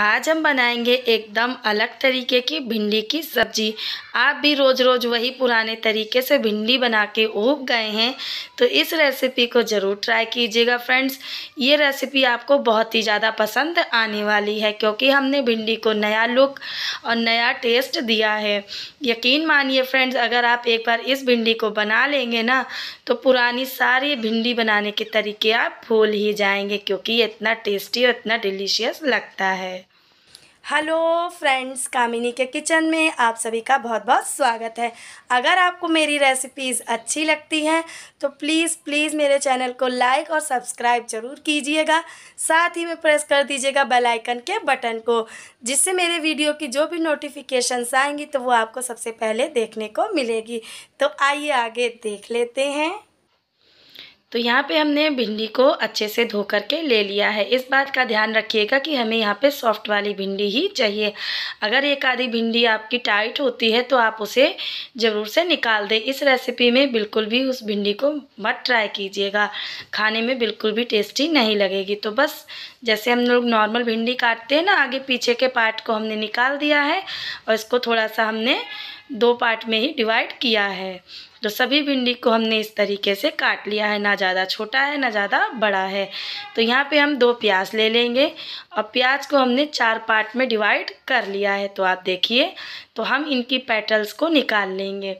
आज हम बनाएंगे एकदम अलग तरीके की भिंडी की सब्जी आप भी रोज़ रोज़ वही पुराने तरीके से भिंडी बना के उग गए हैं तो इस रेसिपी को ज़रूर ट्राई कीजिएगा फ्रेंड्स ये रेसिपी आपको बहुत ही ज़्यादा पसंद आने वाली है क्योंकि हमने भिंडी को नया लुक और नया टेस्ट दिया है यकीन मानिए फ्रेंड्स अगर आप एक बार इस भिंडी को बना लेंगे ना तो पुरानी सारी भिंडी बनाने के तरीके आप भूल ही जाएंगे क्योंकि इतना टेस्टी और इतना डिलीशियस लगता है हेलो फ्रेंड्स कामिनी के किचन में आप सभी का बहुत बहुत स्वागत है अगर आपको मेरी रेसिपीज़ अच्छी लगती हैं तो प्लीज़ प्लीज़ मेरे चैनल को लाइक और सब्सक्राइब जरूर कीजिएगा साथ ही में प्रेस कर दीजिएगा बेल आइकन के बटन को जिससे मेरे वीडियो की जो भी नोटिफिकेशंस आएंगी तो वो आपको सबसे पहले देखने को मिलेगी तो आइए आगे देख लेते हैं तो यहाँ पे हमने भिंडी को अच्छे से धो कर के ले लिया है इस बात का ध्यान रखिएगा कि हमें यहाँ पे सॉफ्ट वाली भिंडी ही चाहिए अगर एक आधी भिंडी आपकी टाइट होती है तो आप उसे ज़रूर से निकाल दें इस रेसिपी में बिल्कुल भी उस भिंडी को मत ट्राई कीजिएगा खाने में बिल्कुल भी टेस्टी नहीं लगेगी तो बस जैसे हम लोग नॉर्मल भिंडी काटते हैं ना आगे पीछे के पार्ट को हमने निकाल दिया है और इसको थोड़ा सा हमने दो पार्ट में ही डिवाइड किया है तो सभी भिंडी को हमने इस तरीके से काट लिया है ना ज़्यादा छोटा है ना ज़्यादा बड़ा है तो यहाँ पे हम दो प्याज ले लेंगे और प्याज को हमने चार पार्ट में डिवाइड कर लिया है तो आप देखिए तो हम इनकी पेटल्स को निकाल लेंगे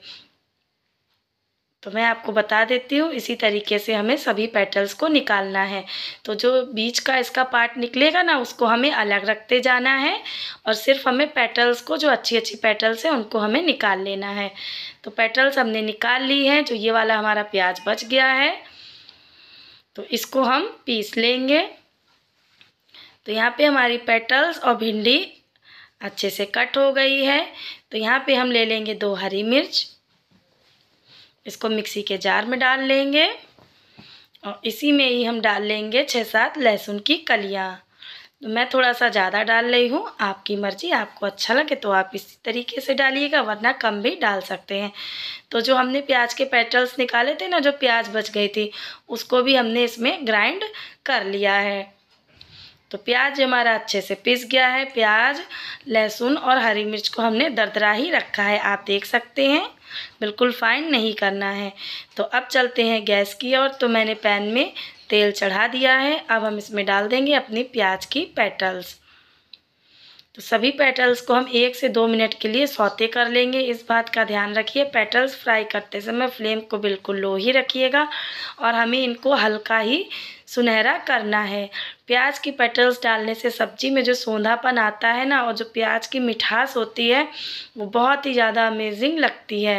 तो मैं आपको बता देती हूँ इसी तरीके से हमें सभी पेटल्स को निकालना है तो जो बीच का इसका पार्ट निकलेगा ना उसको हमें अलग रखते जाना है और सिर्फ हमें पेटल्स को जो अच्छी अच्छी पेटल्स हैं उनको हमें निकाल लेना है तो पेटल्स हमने निकाल ली हैं जो ये वाला हमारा प्याज बच गया है तो इसको हम पीस लेंगे तो यहाँ पर हमारी पेटल्स और भिंडी अच्छे से कट हो गई है तो यहाँ पर हम ले लेंगे दो हरी मिर्च इसको मिक्सी के जार में डाल लेंगे और इसी में ही हम डाल लेंगे छः सात लहसुन की कलियाँ तो मैं थोड़ा सा ज़्यादा डाल रही हूँ आपकी मर्ज़ी आपको अच्छा लगे तो आप इसी तरीके से डालिएगा वरना कम भी डाल सकते हैं तो जो हमने प्याज के पेटल्स निकाले थे ना जो प्याज बच गई थी उसको भी हमने इसमें ग्राइंड कर लिया है तो प्याज हमारा अच्छे से पिस गया है प्याज लहसुन और हरी मिर्च को हमने दरदरा ही रखा है आप देख सकते हैं बिल्कुल फाइन नहीं करना है तो अब चलते हैं गैस की ओर तो मैंने पैन में तेल चढ़ा दिया है अब हम इसमें डाल देंगे अपनी प्याज की पेटल्स तो सभी पेटल्स को हम एक से दो मिनट के लिए सौते कर लेंगे इस बात का ध्यान रखिए पेटल्स फ्राई करते समय फ्लेम को बिल्कुल लो ही रखिएगा और हमें इनको हल्का ही सुनहरा करना है प्याज की पेटल्स डालने से सब्जी में जो सौंधापन आता है ना और जो प्याज की मिठास होती है वो बहुत ही ज़्यादा अमेजिंग लगती है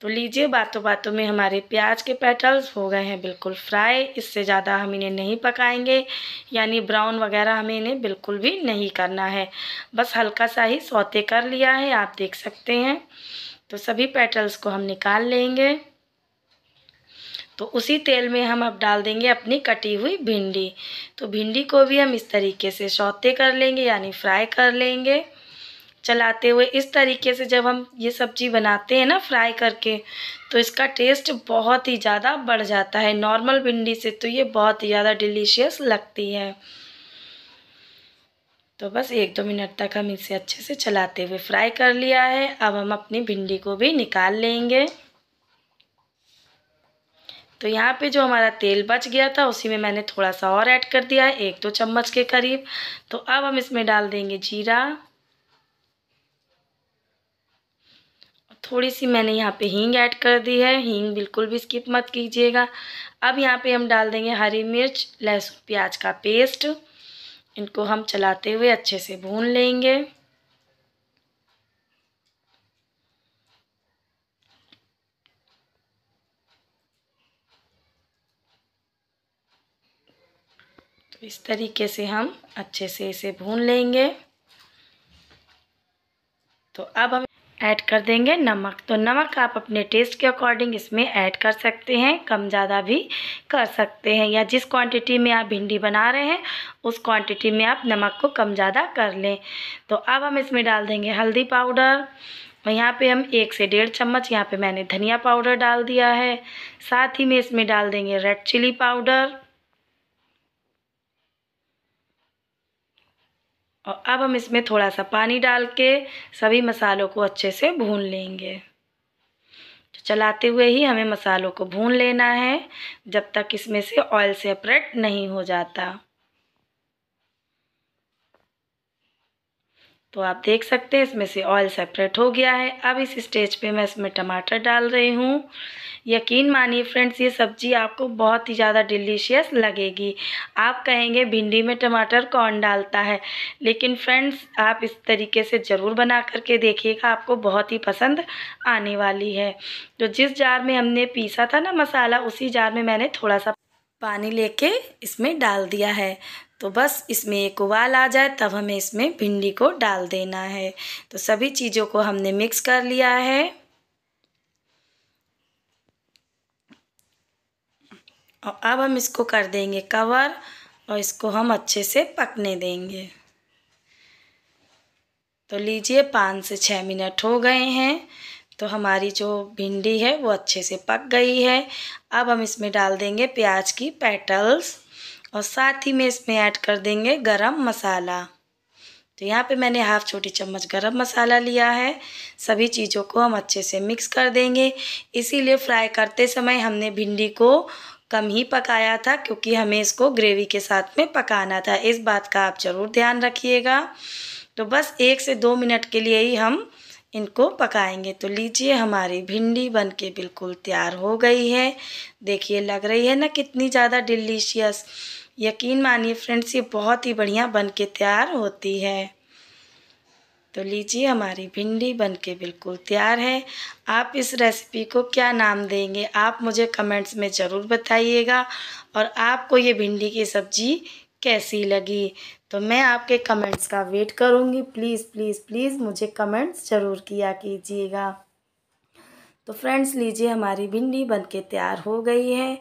तो लीजिए बातों बातों में हमारे प्याज के पेटल्स हो गए हैं बिल्कुल फ्राई इससे ज़्यादा हम इन्हें नहीं पकाएंगे यानी ब्राउन वगैरह हमें इन्हें बिल्कुल भी नहीं करना है बस हल्का सा ही सौते कर लिया है आप देख सकते हैं तो सभी पेटल्स को हम निकाल लेंगे तो उसी तेल में हम अब डाल देंगे अपनी कटी हुई भिंडी तो भिंडी को भी हम इस तरीके से सौते कर लेंगे यानी फ्राई कर लेंगे चलाते हुए इस तरीके से जब हम ये सब्जी बनाते हैं ना फ्राई करके तो इसका टेस्ट बहुत ही ज़्यादा बढ़ जाता है नॉर्मल भिंडी से तो ये बहुत ही ज़्यादा डिलीशियस लगती है तो बस एक दो मिनट तक हम इसे अच्छे से चलाते हुए फ्राई कर लिया है अब हम अपनी भिंडी को भी निकाल लेंगे तो यहाँ पे जो हमारा तेल बच गया था उसी में मैंने थोड़ा सा और ऐड कर दिया है एक दो चम्मच के करीब तो अब हम इसमें डाल देंगे जीरा थोड़ी सी मैंने यहाँ पे हींग ऐड कर दी है हींग बिल्कुल भी स्किप मत कीजिएगा अब यहाँ पे हम डाल देंगे हरी मिर्च लहसुन प्याज का पेस्ट इनको हम चलाते हुए अच्छे से भून लेंगे इस तरीके से हम अच्छे से इसे भून लेंगे तो अब हम ऐड कर देंगे नमक तो नमक आप अपने टेस्ट के अकॉर्डिंग इसमें ऐड कर सकते हैं कम ज़्यादा भी कर सकते हैं या जिस क्वांटिटी में आप भिंडी बना रहे हैं उस क्वांटिटी में आप नमक को कम ज़्यादा कर लें तो अब हम इसमें डाल देंगे हल्दी पाउडर यहाँ पे हम एक से डेढ़ चम्मच यहाँ पे मैंने धनिया पाउडर डाल दिया है साथ ही में इसमें डाल देंगे रेड चिली पाउडर और अब हम इसमें थोड़ा सा पानी डाल के सभी मसालों को अच्छे से भून लेंगे तो चलाते हुए ही हमें मसालों को भून लेना है जब तक इसमें से ऑयल सेपरेट नहीं हो जाता तो आप देख सकते हैं इसमें से ऑयल सेपरेट हो गया है अब इस स्टेज पे मैं इसमें टमाटर डाल रही हूँ यकीन मानिए फ्रेंड्स ये सब्ज़ी आपको बहुत ही ज़्यादा डिलीशियस लगेगी आप कहेंगे भिंडी में टमाटर कौन डालता है लेकिन फ्रेंड्स आप इस तरीके से ज़रूर बना करके देखिएगा आपको बहुत ही पसंद आने वाली है तो जिस जार में हमने पीसा था ना मसाला उसी जार में मैंने थोड़ा सा पानी लेके इसमें डाल दिया है तो बस इसमें एक उबाल आ जाए तब हमें इसमें भिंडी को डाल देना है तो सभी चीज़ों को हमने मिक्स कर लिया है और अब हम इसको कर देंगे कवर और इसको हम अच्छे से पकने देंगे तो लीजिए पाँच से छः मिनट हो गए हैं तो हमारी जो भिंडी है वो अच्छे से पक गई है अब हम इसमें डाल देंगे प्याज की पेटल्स और साथ ही में इसमें ऐड कर देंगे गरम मसाला तो यहाँ पे मैंने हाफ़ छोटी चम्मच गरम मसाला लिया है सभी चीज़ों को हम अच्छे से मिक्स कर देंगे इसीलिए फ्राई करते समय हमने भिंडी को कम ही पकाया था क्योंकि हमें इसको ग्रेवी के साथ में पकाना था इस बात का आप ज़रूर ध्यान रखिएगा तो बस एक से दो मिनट के लिए ही हम इनको पकाएंगे तो लीजिए हमारी भिंडी बनके बिल्कुल तैयार हो गई है देखिए लग रही है ना कितनी ज़्यादा डिलीशियस यकीन मानिए फ्रेंड्स ये बहुत ही बढ़िया बन के तैयार होती है तो लीजिए हमारी भिंडी बन के बिल्कुल तैयार है आप इस रेसिपी को क्या नाम देंगे आप मुझे कमेंट्स में ज़रूर बताइएगा और आपको ये भिंडी की सब्ज़ी कैसी लगी तो मैं आपके कमेंट्स का वेट करूँगी प्लीज़ प्लीज़ प्लीज़ मुझे कमेंट्स ज़रूर किया कीजिएगा तो फ्रेंड्स लीजिए हमारी भिंडी बनके तैयार हो गई है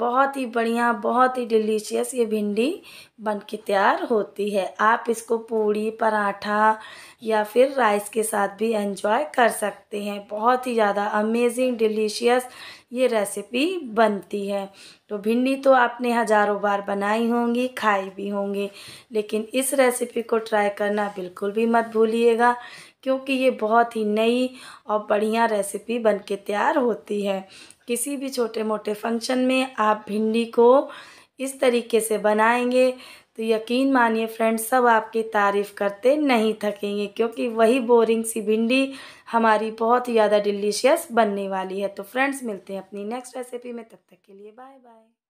बहुत ही बढ़िया बहुत ही डिलीशियस ये भिंडी बन के तैयार होती है आप इसको पूड़ी पराठा या फिर राइस के साथ भी एंजॉय कर सकते हैं बहुत ही ज़्यादा अमेजिंग डिलीशियस ये रेसिपी बनती है तो भिंडी तो आपने हज़ारों बार बनाई होंगी खाई भी होंगी लेकिन इस रेसिपी को ट्राई करना बिल्कुल भी मत भूलिएगा क्योंकि ये बहुत ही नई और बढ़िया रेसिपी बन के तैयार होती है किसी भी छोटे मोटे फंक्शन में आप भिंडी को इस तरीके से बनाएंगे तो यकीन मानिए फ्रेंड्स सब आपकी तारीफ़ करते नहीं थकेंगे क्योंकि वही बोरिंग सी भिंडी हमारी बहुत ही ज़्यादा डिलीशियस बनने वाली है तो फ्रेंड्स मिलते हैं अपनी नेक्स्ट रेसिपी में तब तक के लिए बाय बाय